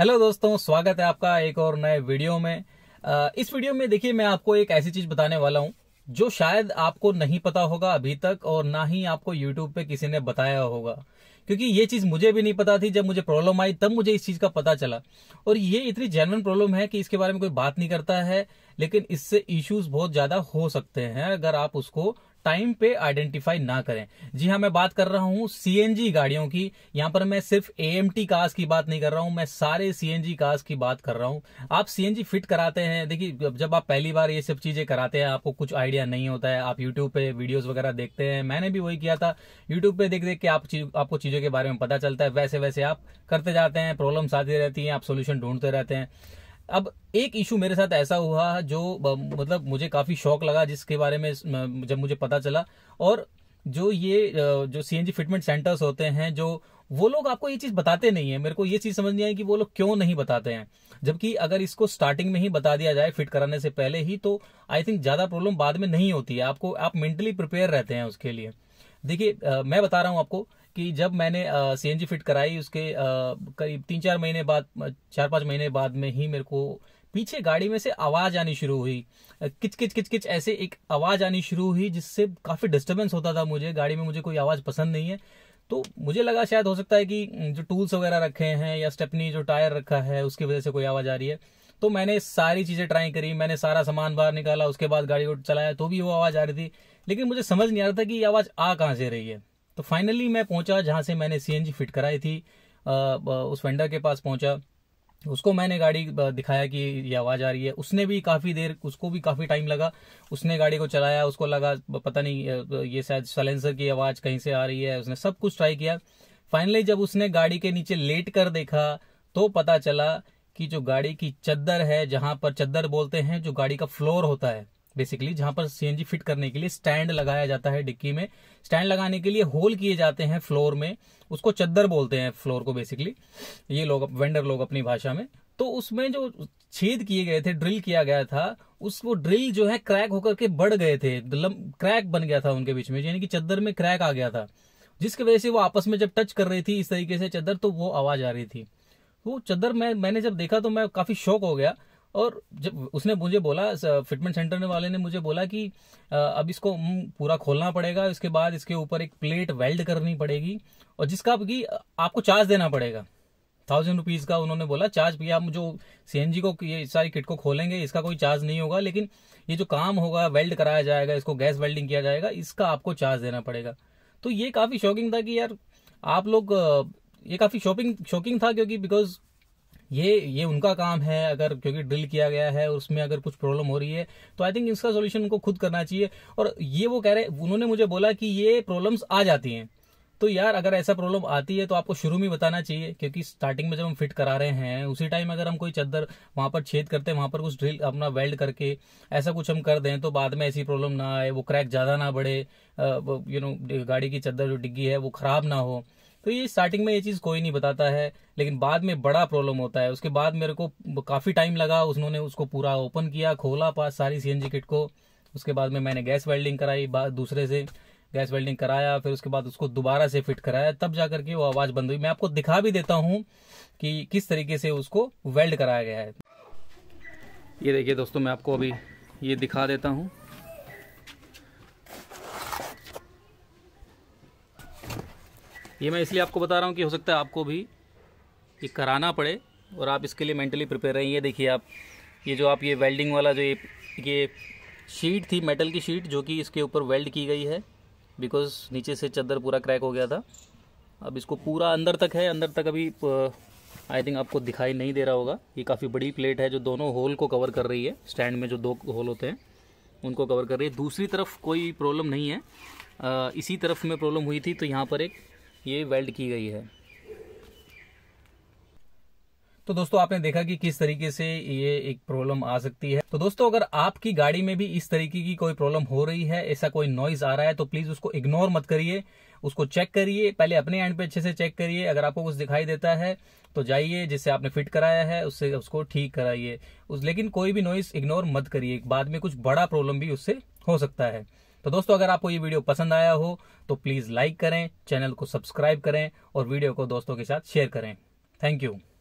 hello दोस्तों स्वागत है आपका एक और नए वीडियो में इस वीडियो में देखिए मैं आपको एक ऐसी चीज बताने वाला हूं जो शायद आपको नहीं पता होगा अभी तक और ना ही आपको यूट्यूब पे किसी ने बताया होगा क्योंकि ये चीज मुझे भी नहीं पता थी जब मुझे प्रॉब्लम आई तब मुझे इस चीज का पता चला और ये इतनी जेनवन प्रॉब्लम है कि इसके बारे में कोई बात नहीं करता है लेकिन इससे इश्यूज बहुत ज्यादा हो सकते हैं अगर आप उसको टाइम पे आइडेंटिफाई ना करें जी हाँ मैं बात कर रहा हूं सीएनजी गाड़ियों की यहां पर मैं सिर्फ एएमटी कार्स की बात नहीं कर रहा हूं मैं सारे सीएनजी कार्स की बात कर रहा हूं आप सीएनजी फिट कराते हैं देखिए जब आप पहली बार ये सब चीजें कराते हैं आपको कुछ आइडिया नहीं होता है आप यूट्यूब पे वीडियोज वगैरह देखते हैं मैंने भी वही किया था यूट्यूब पे देख देख के आप चीज, आपको चीजों के बारे में पता चलता है वैसे वैसे आप करते जाते हैं प्रॉब्लम्स आती रहती है आप सोल्यूशन ढूंढते रहते हैं अब एक इशू मेरे साथ ऐसा हुआ जो मतलब मुझे काफी शौक लगा जिसके बारे में जब मुझे पता चला और जो ये जो सी जी फिटमेंट सेंटर्स होते हैं जो वो लोग आपको ये चीज बताते नहीं है मेरे को ये चीज समझ नहीं आई कि वो लोग क्यों नहीं बताते हैं जबकि अगर इसको स्टार्टिंग में ही बता दिया जाए फिट कराने से पहले ही तो आई थिंक ज्यादा प्रॉब्लम बाद में नहीं होती है आपको आप मेंटली प्रिपेयर रहते हैं उसके लिए देखिए मैं बता रहा हूं आपको कि जब मैंने सी फिट कराई उसके करीब तीन चार महीने बाद चार पाँच महीने बाद में ही मेरे को पीछे गाड़ी में से आवाज आनी शुरू हुई किच किच किच किच ऐसे एक आवाज आनी शुरू हुई जिससे काफी डिस्टर्बेंस होता था मुझे गाड़ी में मुझे कोई आवाज पसंद नहीं है तो मुझे लगा शायद हो सकता है कि जो टूल्स वगैरह रखे हैं या स्टेपनी जो टायर रखा है उसकी वजह से कोई आवाज आ रही है तो मैंने सारी चीजें ट्राई करी मैंने सारा सामान बाहर निकाला उसके बाद गाड़ी को चलाया तो भी वो आवाज आ रही थी लेकिन मुझे समझ नहीं आ रहा था कि ये आवाज आ कहाँ से रही है तो फाइनली मैं पहुंचा जहां से मैंने जी फिट कराई थी उस वेंडर के पास पहुंचा उसको मैंने गाड़ी दिखाया कि ये आवाज़ आ रही है उसने भी काफ़ी देर उसको भी काफ़ी टाइम लगा उसने गाड़ी को चलाया उसको लगा पता नहीं ये शायद सलेंसर की आवाज़ कहीं से आ रही है उसने सब कुछ ट्राई किया फाइनली जब उसने गाड़ी के नीचे लेट कर देखा तो पता चला कि जो गाड़ी की चद्दर है जहां पर चद्दर बोलते हैं जो गाड़ी का फ्लोर होता है बेसिकली जहां पर सीएनजी फिट करने के लिए स्टैंड लगाया जाता है डिक्की में स्टैंड लगाने के लिए होल किए जाते हैं फ्लोर में उसको चद्दर बोलते हैं फ्लोर को बेसिकली ये लोग वेंडर लोग अपनी भाषा में तो उसमें जो छेद किए गए थे ड्रिल किया गया था उसको ड्रिल जो है क्रैक होकर के बढ़ गए थे मतलब क्रैक बन गया था उनके बीच में यानी कि चद्दर में क्रैक आ गया था जिसकी वजह से वो आपस में जब टच कर रही थी इस तरीके से चद्दर तो वो आवाज आ रही थी वो तो चद्दर मैं मैंने जब देखा तो मैं काफी शौक हो गया और जब उसने मुझे बोला फिटमेंट सेंटर वाले ने मुझे बोला कि अब इसको पूरा खोलना पड़ेगा इसके बाद इसके ऊपर एक प्लेट वेल्ड करनी पड़ेगी और जिसका कि आपको चार्ज देना पड़ेगा थाउजेंड रुपीज का उन्होंने बोला चार्ज भी आप जो सी को ये सारी किट को खोलेंगे इसका कोई चार्ज नहीं होगा लेकिन ये जो काम होगा वेल्ड कराया जाएगा इसको गैस वेल्डिंग किया जाएगा इसका आपको चार्ज देना पड़ेगा तो ये काफी शॉकिंग था कि यार आप लोग ये काफी शॉपिंग शॉकिंग था क्योंकि बिकॉज ये ये उनका काम है अगर क्योंकि ड्रिल किया गया है उसमें अगर कुछ प्रॉब्लम हो रही है तो आई थिंक इसका सोल्यूशन उनको खुद करना चाहिए और ये वो कह रहे उन्होंने मुझे बोला कि ये प्रॉब्लम्स आ जाती हैं तो यार अगर ऐसा प्रॉब्लम आती है तो आपको शुरू में बताना चाहिए क्योंकि स्टार्टिंग में जब हम फिट करा रहे हैं उसी टाइम अगर हम कोई चद्दर वहां पर छेद करते हैं वहां पर कुछ ड्रिल अपना वेल्ड करके ऐसा कुछ हम कर दें तो बाद में ऐसी प्रॉब्लम ना आए वो क्रैक ज़्यादा ना बढ़े यू नो गाड़ी की चद्दर जो डिग्गी है वो खराब ना हो तो ये स्टार्टिंग में ये चीज़ कोई नहीं बताता है लेकिन बाद में बड़ा प्रॉब्लम होता है उसके बाद मेरे को काफ़ी टाइम लगा उन्होंने उसको पूरा ओपन किया खोला पास सारी सी किट को उसके बाद में मैंने गैस वेल्डिंग कराई दूसरे से गैस वेल्डिंग कराया फिर उसके बाद उसको दोबारा से फिट कराया तब जा करके वो आवाज़ बंद हुई मैं आपको दिखा भी देता हूँ कि किस तरीके से उसको वेल्ड कराया गया है ये देखिए दोस्तों मैं आपको अभी ये दिखा देता हूँ ये मैं इसलिए आपको बता रहा हूँ कि हो सकता है आपको भी ये कराना पड़े और आप इसके लिए मेंटली प्रिपेयर रहें ये देखिए आप ये जो आप ये वेल्डिंग वाला जो ये ये शीट थी मेटल की शीट जो कि इसके ऊपर वेल्ड की गई है बिकॉज नीचे से चादर पूरा क्रैक हो गया था अब इसको पूरा अंदर तक है अंदर तक अभी आई थिंक आपको दिखाई नहीं दे रहा होगा ये काफ़ी बड़ी प्लेट है जो दोनों होल को कवर कर रही है स्टैंड में जो दो होल होते हैं उनको कवर कर रही है दूसरी तरफ कोई प्रॉब्लम नहीं है आ, इसी तरफ में प्रॉब्लम हुई थी तो यहाँ पर एक ये वेल्ड की गई है तो दोस्तों आपने देखा कि किस तरीके से ये एक प्रॉब्लम आ सकती है तो दोस्तों अगर आपकी गाड़ी में भी इस तरीके की कोई प्रॉब्लम हो रही है ऐसा कोई नॉइज आ रहा है तो प्लीज उसको इग्नोर मत करिए उसको चेक करिए पहले अपने एंड पे अच्छे से चेक करिए अगर आपको कुछ दिखाई देता है तो जाइए जिससे आपने फिट कराया है उससे उसको ठीक कराइए उस लेकिन कोई भी नॉइस इग्नोर मत करिए बाद में कुछ बड़ा प्रॉब्लम भी उससे हो सकता है तो दोस्तों अगर आपको ये वीडियो पसंद आया हो तो प्लीज़ लाइक करें चैनल को सब्सक्राइब करें और वीडियो को दोस्तों के साथ शेयर करें थैंक यू